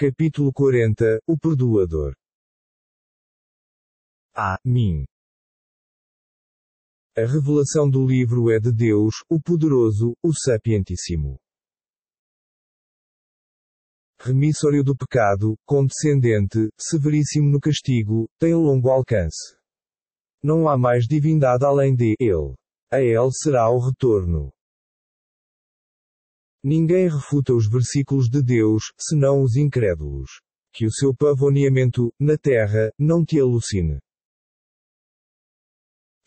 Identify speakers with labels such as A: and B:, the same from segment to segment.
A: Capítulo 40 O Perdoador. A. Mim. A revelação do livro é de Deus, o Poderoso, o Sapientíssimo. Remissório do pecado, condescendente, severíssimo no castigo, tem longo alcance. Não há mais divindade além de Ele. A Ele será o retorno. Ninguém refuta os versículos de Deus, senão os incrédulos. Que o seu pavoneamento, na terra, não te alucine.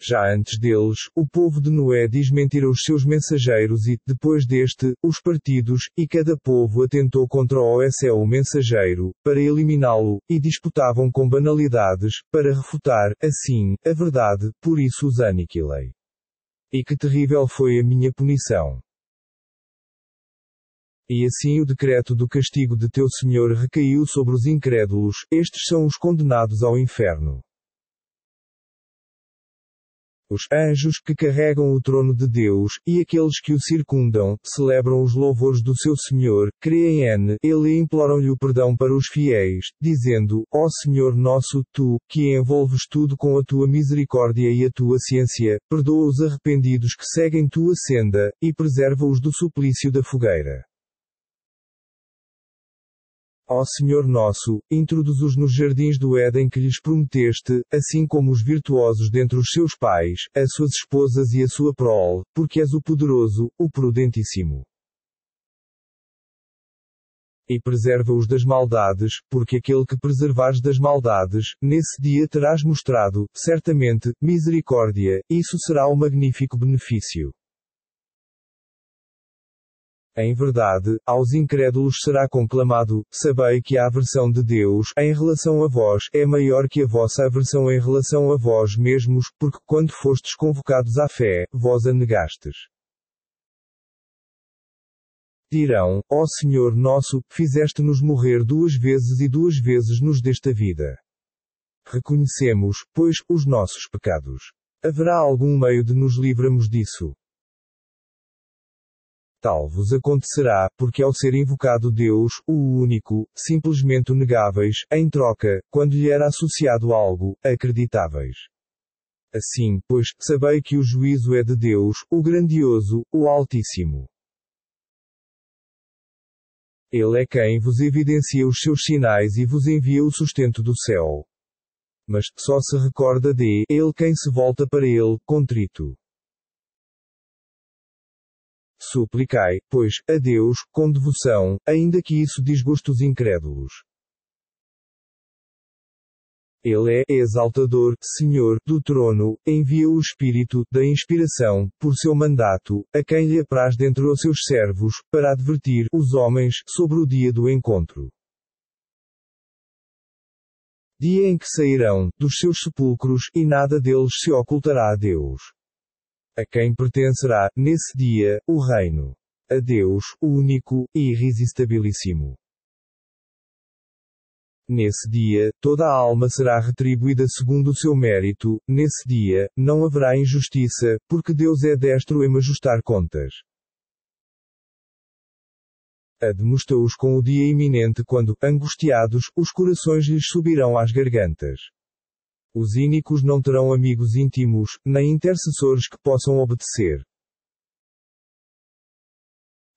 A: Já antes deles, o povo de Noé desmentira os seus mensageiros e, depois deste, os partidos, e cada povo atentou contra o seu mensageiro, para eliminá-lo, e disputavam com banalidades, para refutar, assim, a verdade, por isso os aniquilei. E que terrível foi a minha punição. E assim o decreto do castigo de teu Senhor recaiu sobre os incrédulos, estes são os condenados ao inferno. Os anjos que carregam o trono de Deus, e aqueles que o circundam, celebram os louvores do seu Senhor, creem N, ele e imploram-lhe o perdão para os fiéis, dizendo, ó Senhor nosso, tu, que envolves tudo com a tua misericórdia e a tua ciência, perdoa os arrependidos que seguem tua senda, e preserva-os do suplício da fogueira. Ó Senhor nosso, introduz-os nos jardins do Éden que lhes prometeste, assim como os virtuosos dentre os seus pais, as suas esposas e a sua prole, porque és o poderoso, o prudentíssimo. E preserva-os das maldades, porque aquele que preservares das maldades, nesse dia terás mostrado, certamente, misericórdia, isso será um magnífico benefício. Em verdade, aos incrédulos será conclamado: Sabei que a aversão de Deus, em relação a vós, é maior que a vossa aversão em relação a vós mesmos, porque quando fostes convocados à fé, vós a negastes. Dirão: Ó Senhor nosso, fizeste-nos morrer duas vezes e duas vezes nos desta vida. Reconhecemos, pois, os nossos pecados. Haverá algum meio de nos livrarmos disso? tal vos acontecerá, porque ao ser invocado Deus, o único, simplesmente negáveis, em troca, quando lhe era associado algo, acreditáveis. Assim, pois, sabei que o juízo é de Deus, o grandioso, o Altíssimo. Ele é quem vos evidencia os seus sinais e vos envia o sustento do céu. Mas, só se recorda de Ele quem se volta para Ele, contrito. Suplicai, pois, a Deus, com devoção, ainda que isso desgoste os incrédulos. Ele é exaltador, Senhor, do trono, envia o Espírito, da inspiração, por seu mandato, a quem lhe apraz dentre os seus servos, para advertir os homens sobre o dia do encontro dia em que sairão dos seus sepulcros, e nada deles se ocultará a Deus. A quem pertencerá, nesse dia, o reino. A Deus, o único e irresistibilíssimo. Nesse dia, toda a alma será retribuída segundo o seu mérito, nesse dia, não haverá injustiça, porque Deus é destro em ajustar contas. Admostrou-os com o dia iminente quando, angustiados, os corações lhes subirão às gargantas. Os ínicos não terão amigos íntimos, nem intercessores que possam obedecer.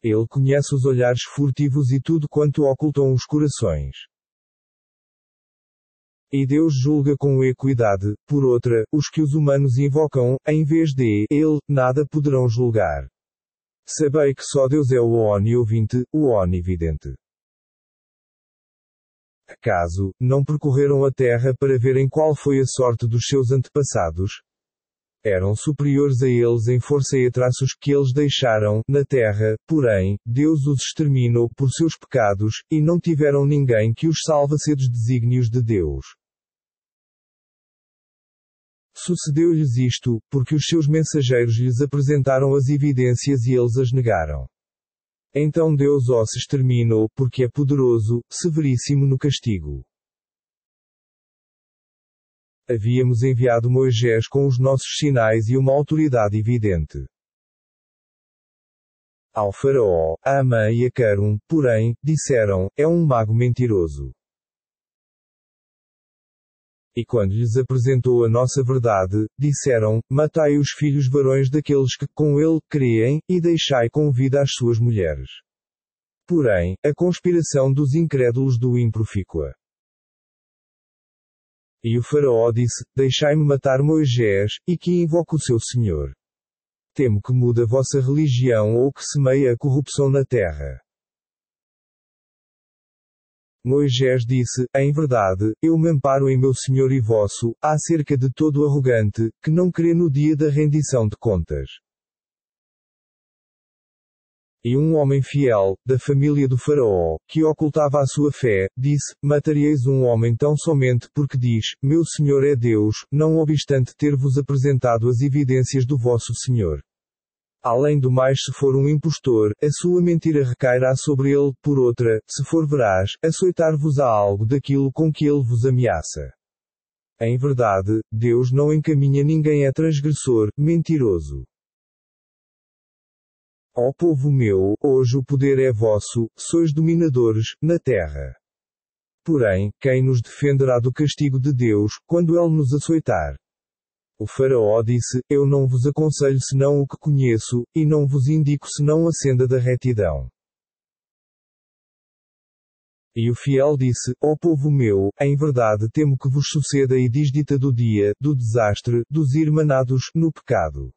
A: Ele conhece os olhares furtivos e tudo quanto ocultam os corações. E Deus julga com equidade, por outra, os que os humanos invocam, em vez de Ele, nada poderão julgar. Sabei que só Deus é o ouvinte, o evidente. Acaso, não percorreram a terra para verem qual foi a sorte dos seus antepassados? Eram superiores a eles em força e traços que eles deixaram na terra, porém, Deus os exterminou por seus pecados, e não tiveram ninguém que os salvasse dos desígnios de Deus. Sucedeu-lhes isto, porque os seus mensageiros lhes apresentaram as evidências e eles as negaram. Então Deus os exterminou, porque é poderoso, severíssimo no castigo. Havíamos enviado Moisés com os nossos sinais e uma autoridade evidente ao faraó, a Amã e a Carum, porém, disseram, é um mago mentiroso. E quando lhes apresentou a nossa verdade, disseram: Matai os filhos varões daqueles que com ele creem, e deixai com vida as suas mulheres. Porém, a conspiração dos incrédulos do improficua. E o Faraó disse: Deixai-me matar Moisés, e que invoco o seu senhor. Temo que muda a vossa religião ou que semeie a corrupção na terra. Moisés disse: Em verdade, eu me amparo em meu Senhor e vosso, acerca de todo arrogante, que não crê no dia da rendição de contas. E um homem fiel, da família do Faraó, que ocultava a sua fé, disse: Matareis um homem tão somente porque diz: Meu Senhor é Deus, não obstante ter-vos apresentado as evidências do vosso Senhor. Além do mais, se for um impostor, a sua mentira recairá sobre ele, por outra, se for veraz, açoitar-vos-á algo daquilo com que ele vos ameaça. Em verdade, Deus não encaminha ninguém a transgressor, mentiroso. Ó povo meu, hoje o poder é vosso, sois dominadores, na terra. Porém, quem nos defenderá do castigo de Deus, quando ele nos açoitar? O faraó disse: Eu não vos aconselho senão o que conheço, e não vos indico senão a senda da retidão. E o fiel disse: Ó oh povo meu, em verdade temo que vos suceda e desdita do dia, do desastre, dos irmanados, no pecado.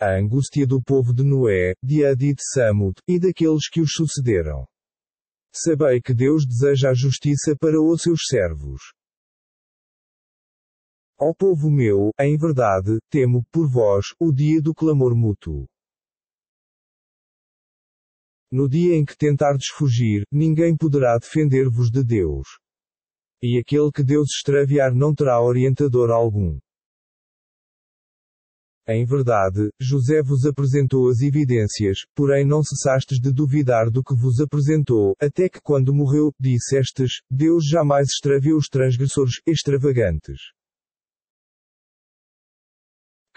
A: A angústia do povo de Noé, de Adi de Samud, e daqueles que os sucederam. Sabei que Deus deseja a justiça para os seus servos. Ó povo meu, em verdade, temo, por vós, o dia do clamor mútuo. No dia em que tentardes fugir, ninguém poderá defender-vos de Deus. E aquele que Deus extraviar não terá orientador algum. Em verdade, José vos apresentou as evidências, porém não cessastes de duvidar do que vos apresentou, até que quando morreu, dissestes, Deus jamais extraviou os transgressores, extravagantes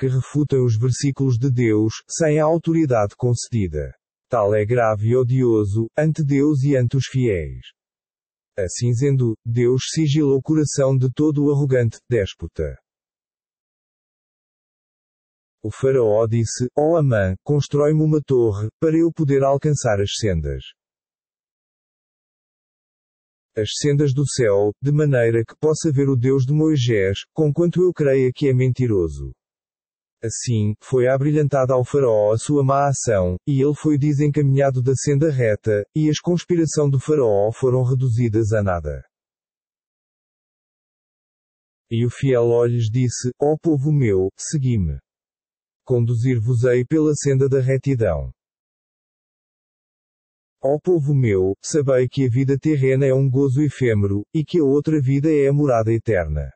A: que refuta os versículos de Deus, sem a autoridade concedida. Tal é grave e odioso, ante Deus e ante os fiéis. Assim sendo, Deus sigilou o coração de todo o arrogante, déspota. O faraó disse, ó oh Amã, constrói-me uma torre, para eu poder alcançar as sendas. As sendas do céu, de maneira que possa ver o Deus de Moisés, conquanto eu creia que é mentiroso. Assim, foi abrilhantada ao faraó a sua má ação, e ele foi desencaminhado da senda reta, e as conspiração do faraó foram reduzidas a nada. E o fiel olhos disse, ó oh povo meu, segui-me. Conduzir-vos-ei pela senda da retidão. Ó oh povo meu, sabei que a vida terrena é um gozo efêmero, e que a outra vida é a morada eterna.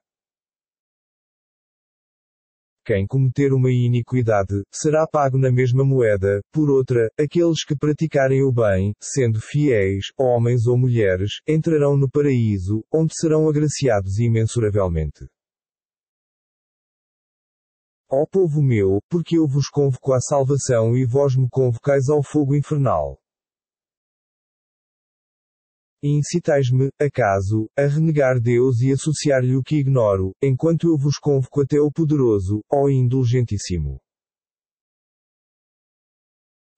A: Quem cometer uma iniquidade, será pago na mesma moeda, por outra, aqueles que praticarem o bem, sendo fiéis, homens ou mulheres, entrarão no paraíso, onde serão agraciados imensuravelmente. Ó povo meu, porque eu vos convoco à salvação e vós me convocais ao fogo infernal e incitais-me, acaso, a renegar Deus e associar-lhe o que ignoro, enquanto eu vos convoco até o poderoso, ó indulgentíssimo.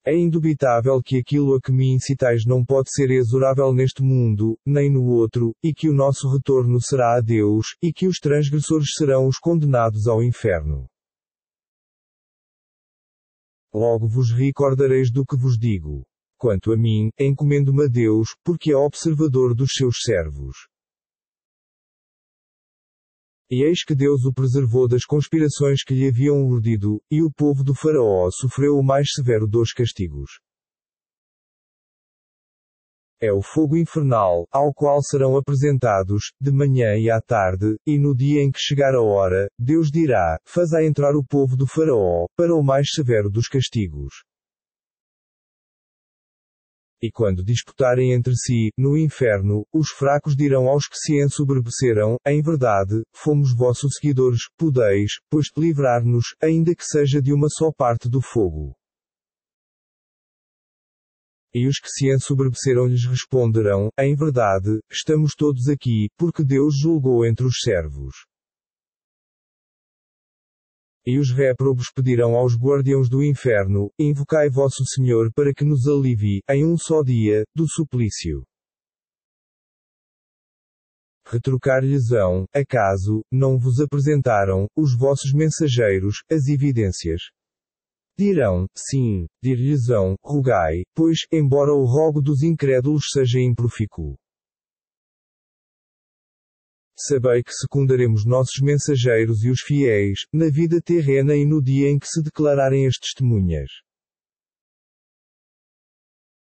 A: É indubitável que aquilo a que me incitais não pode ser exorável neste mundo, nem no outro, e que o nosso retorno será a Deus, e que os transgressores serão os condenados ao inferno. Logo vos recordareis do que vos digo. Quanto a mim, encomendo-me a Deus, porque é observador dos seus servos. E eis que Deus o preservou das conspirações que lhe haviam urdido, e o povo do Faraó sofreu o mais severo dos castigos. É o fogo infernal, ao qual serão apresentados, de manhã e à tarde, e no dia em que chegar a hora, Deus dirá: Faz a entrar o povo do Faraó, para o mais severo dos castigos. E quando disputarem entre si, no inferno, os fracos dirão aos que se ensoberbeceram, em verdade, fomos vossos seguidores, podeis, pois, livrar-nos, ainda que seja de uma só parte do fogo. E os que se ensoberbeceram lhes responderão, em verdade, estamos todos aqui, porque Deus julgou entre os servos. E os réprobos pedirão aos guardiões do inferno: Invocai vosso Senhor para que nos alivie, em um só dia, do suplício. Retrucar-lhes-ão, acaso, não vos apresentaram, os vossos mensageiros, as evidências? Dirão, sim, dir-lhes-ão, rogai, pois, embora o rogo dos incrédulos seja improficuo. Sabei que secundaremos nossos mensageiros e os fiéis, na vida terrena e no dia em que se declararem as testemunhas.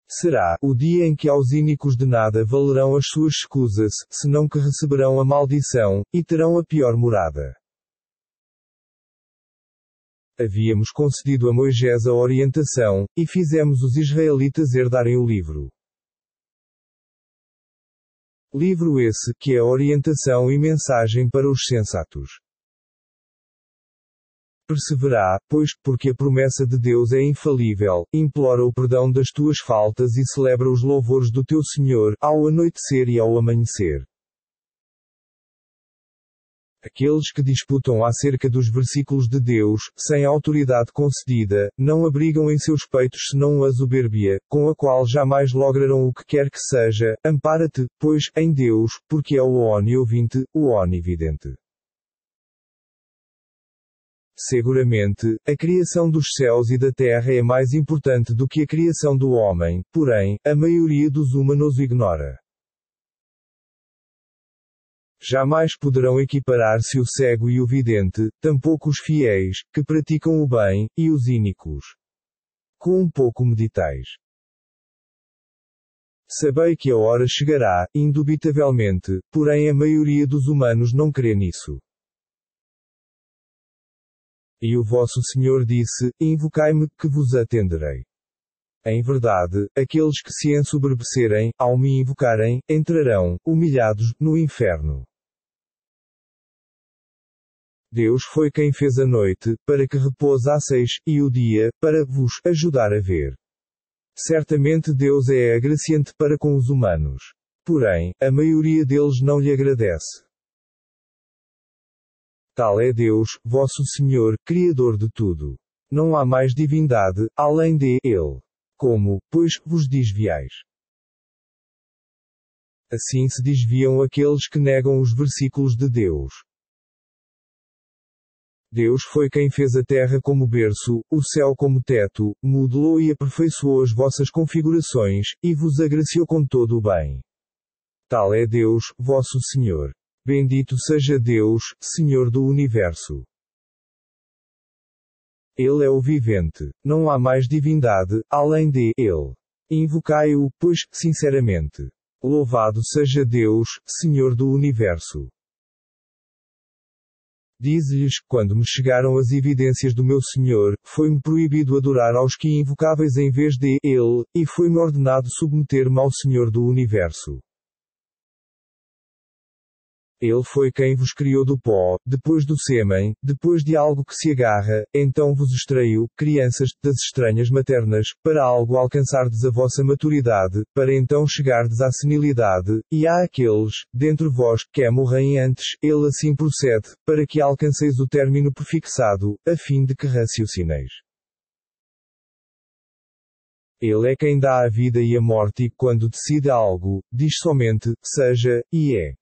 A: Será o dia em que aos ínicos de nada valerão as suas escusas, senão que receberão a maldição, e terão a pior morada. Havíamos concedido a Moisés a orientação, e fizemos os israelitas herdarem o livro. Livro esse que é orientação e mensagem para os sensatos. Perseverar, pois, porque a promessa de Deus é infalível, implora o perdão das tuas faltas e celebra os louvores do teu Senhor, ao anoitecer e ao amanhecer. Aqueles que disputam acerca dos versículos de Deus, sem autoridade concedida, não abrigam em seus peitos senão a soberbia, com a qual jamais lograrão o que quer que seja. Ampara-te, pois, em Deus, porque é o ouvinte, o onividente. Seguramente, a criação dos céus e da terra é mais importante do que a criação do homem, porém, a maioria dos humanos ignora. Jamais poderão equiparar-se o cego e o vidente, tampouco os fiéis, que praticam o bem, e os ínicos. Com um pouco meditais. Sabei que a hora chegará, indubitavelmente, porém a maioria dos humanos não crê nisso. E o vosso Senhor disse: Invocai-me, que vos atenderei. Em verdade, aqueles que se ensoberbecerem, ao me invocarem, entrarão, humilhados, no inferno. Deus foi quem fez a noite, para que repousasseis, e o dia, para vos ajudar a ver. Certamente Deus é agraciante para com os humanos. Porém, a maioria deles não lhe agradece. Tal é Deus, vosso Senhor, Criador de tudo. Não há mais divindade, além de Ele. Como, pois, vos desviais? Assim se desviam aqueles que negam os versículos de Deus. Deus foi quem fez a terra como berço, o céu como teto, modelou e aperfeiçoou as vossas configurações, e vos agraciou com todo o bem. Tal é Deus, vosso Senhor. Bendito seja Deus, Senhor do Universo. Ele é o vivente. Não há mais divindade, além de Ele. Invocai-o, pois, sinceramente. Louvado seja Deus, Senhor do Universo. Diz-lhes, quando me chegaram as evidências do meu Senhor, foi-me proibido adorar aos que invocáveis em vez de Ele, e foi-me ordenado submeter-me ao Senhor do Universo. Ele foi quem vos criou do pó, depois do sêmen, depois de algo que se agarra, então vos extraiu, crianças, das estranhas maternas, para algo alcançardes a vossa maturidade, para então chegardes à senilidade, e há aqueles, dentre vós, que é morrem antes, ele assim procede, para que alcanceis o término prefixado, a fim de que raciocineis. Ele é quem dá a vida e a morte e quando decide algo, diz somente, seja, e é.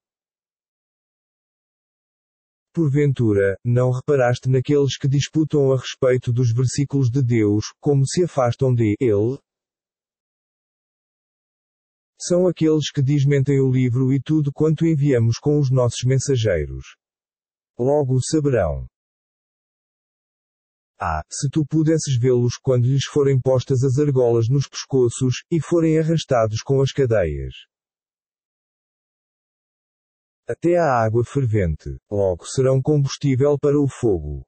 A: Porventura, não reparaste naqueles que disputam a respeito dos versículos de Deus, como se afastam de Ele? São aqueles que desmentem o livro e tudo quanto enviamos com os nossos mensageiros. Logo saberão. Ah, se tu pudesses vê-los quando lhes forem postas as argolas nos pescoços, e forem arrastados com as cadeias até a água fervente, logo serão combustível para o fogo.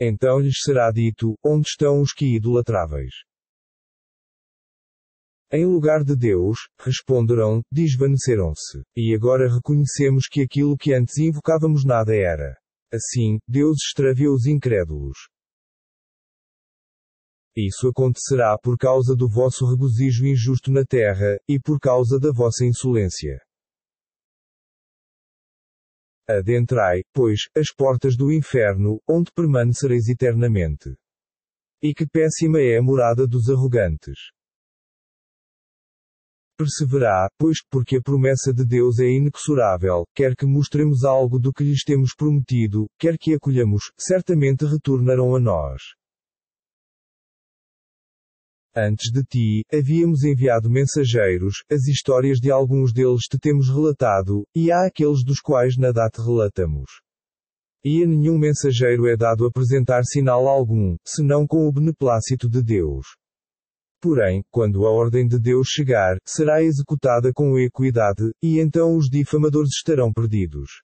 A: Então lhes será dito: Onde estão os que idolatráveis? Em lugar de Deus, responderão: Desvaneceram-se. E agora reconhecemos que aquilo que antes invocávamos nada era. Assim, Deus extraviou os incrédulos. Isso acontecerá por causa do vosso regozijo injusto na terra, e por causa da vossa insolência. Adentrai, pois, as portas do inferno, onde permanecereis eternamente. E que péssima é a morada dos arrogantes. Perseverar, pois, porque a promessa de Deus é inexorável, quer que mostremos algo do que lhes temos prometido, quer que acolhamos, certamente retornarão a nós. Antes de ti, havíamos enviado mensageiros, as histórias de alguns deles te temos relatado, e há aqueles dos quais nada te relatamos. E a nenhum mensageiro é dado apresentar sinal algum, senão com o beneplácito de Deus. Porém, quando a ordem de Deus chegar, será executada com equidade, e então os difamadores estarão perdidos.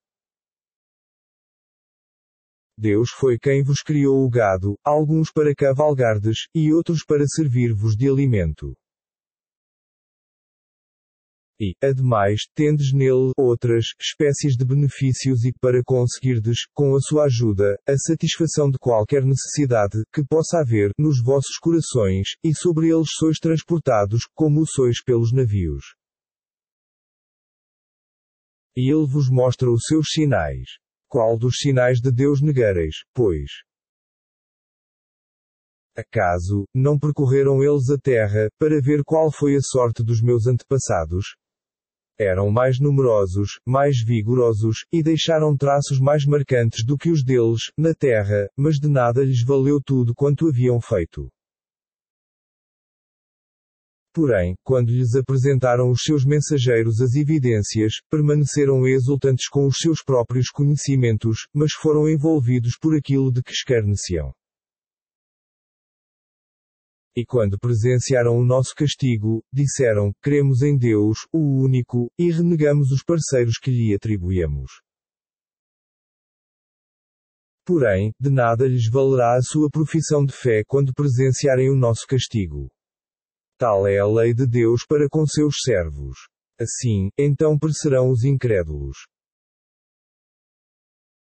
A: Deus foi quem vos criou o gado, alguns para cavalgardes, e outros para servir-vos de alimento. E, ademais, tendes nele outras espécies de benefícios e para conseguirdes, com a sua ajuda, a satisfação de qualquer necessidade que possa haver nos vossos corações, e sobre eles sois transportados, como sois pelos navios. E ele vos mostra os seus sinais. Qual dos sinais de Deus negareis, pois? Acaso, não percorreram eles a terra, para ver qual foi a sorte dos meus antepassados? Eram mais numerosos, mais vigorosos, e deixaram traços mais marcantes do que os deles, na terra, mas de nada lhes valeu tudo quanto haviam feito. Porém, quando lhes apresentaram os seus mensageiros as evidências, permaneceram exultantes com os seus próprios conhecimentos, mas foram envolvidos por aquilo de que escarneciam. E quando presenciaram o nosso castigo, disseram: Cremos em Deus, o único, e renegamos os parceiros que lhe atribuímos. Porém, de nada lhes valerá a sua profissão de fé quando presenciarem o nosso castigo. Tal é a lei de Deus para com seus servos. Assim, então perecerão os incrédulos.